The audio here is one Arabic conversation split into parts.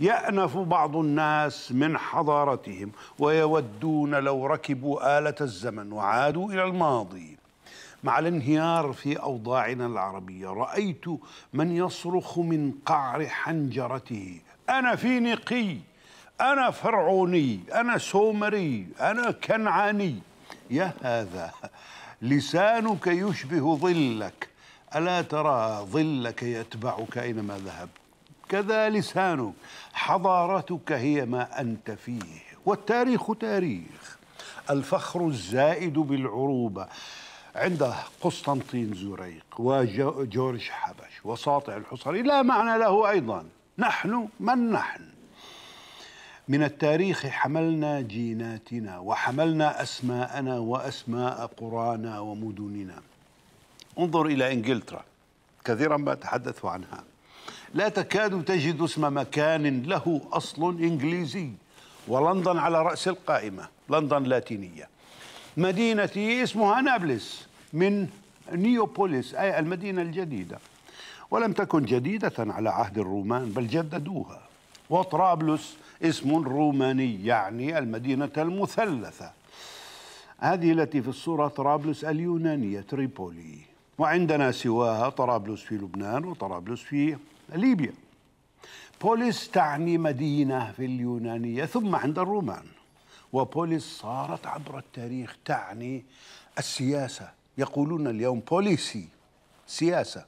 يأنف بعض الناس من حضارتهم ويودون لو ركبوا آلة الزمن وعادوا إلى الماضي مع الانهيار في أوضاعنا العربية رأيت من يصرخ من قعر حنجرته أنا فينيقي أنا فرعوني أنا سومري أنا كنعاني يا هذا لسانك يشبه ظلك ألا ترى ظلك يتبعك أينما ذهبت كذا لسانك حضارتك هي ما أنت فيه والتاريخ تاريخ الفخر الزائد بالعروبة عند قسطنطين زريق وجورج حبش وساطع الحصري لا معنى له أيضا نحن من نحن من التاريخ حملنا جيناتنا وحملنا أسماءنا وأسماء قرانا ومدننا انظر إلى إنجلترا كثيرا ما تحدثوا عنها لا تكاد تجد اسم مكان له أصل إنجليزي ولندن على رأس القائمة لندن لاتينية مدينتي اسمها نابلس من نيوبوليس أي المدينة الجديدة ولم تكن جديدة على عهد الرومان بل جددوها وطرابلس اسم روماني يعني المدينة المثلثة هذه التي في الصورة طرابلس اليونانية تريبولي وعندنا سواها طرابلس في لبنان وطرابلس في ليبيا بوليس تعني مدينة في اليونانية ثم عند الرومان وبوليس صارت عبر التاريخ تعني السياسة يقولون اليوم بوليسي سياسة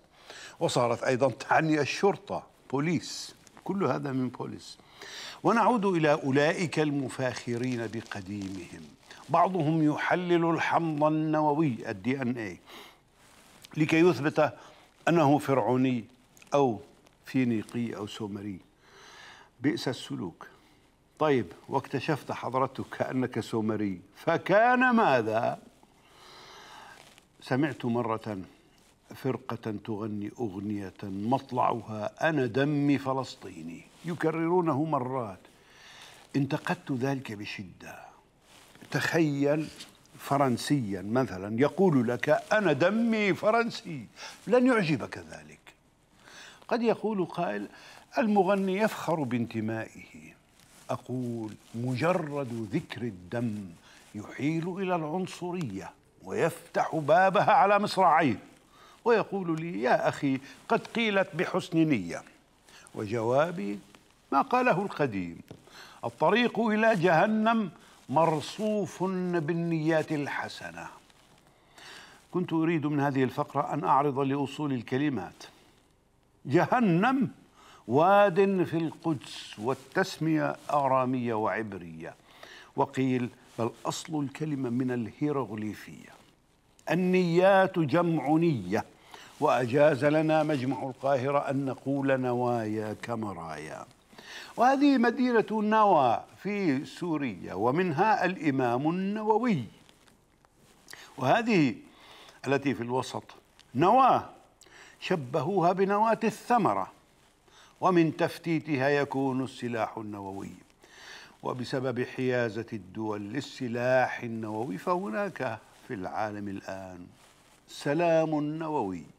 وصارت أيضا تعني الشرطة بوليس كل هذا من بوليس ونعود إلى أولئك المفاخرين بقديمهم بعضهم يحلل الحمض النووي الدي ان اي لكي يثبت انه فرعوني او فينيقي أو سومري بئس السلوك طيب واكتشفت حضرتك أنك سومري فكان ماذا سمعت مرة فرقة تغني أغنية مطلعها أنا دمي فلسطيني يكررونه مرات انتقدت ذلك بشدة تخيل فرنسيا مثلا يقول لك أنا دمي فرنسي لن يعجبك ذلك قد يقول قائل المغني يفخر بانتمائه أقول مجرد ذكر الدم يحيل إلى العنصرية ويفتح بابها على مصراعيه ويقول لي يا أخي قد قيلت بحسن نية وجوابي ما قاله القديم الطريق إلى جهنم مرصوف بالنيات الحسنة كنت أريد من هذه الفقرة أن أعرض لأصول الكلمات جهنم واد في القدس والتسمية أرامية وعبرية وقيل بل أصل الكلمة من الهيروغليفية النيات جمع نية وأجاز لنا مجمع القاهرة أن نقول نوايا كمرايا وهذه مدينة نوى في سوريا ومنها الإمام النووي وهذه التي في الوسط نواه شبهوها بنواة الثمرة ومن تفتيتها يكون السلاح النووي وبسبب حيازة الدول للسلاح النووي فهناك في العالم الآن سلام نووي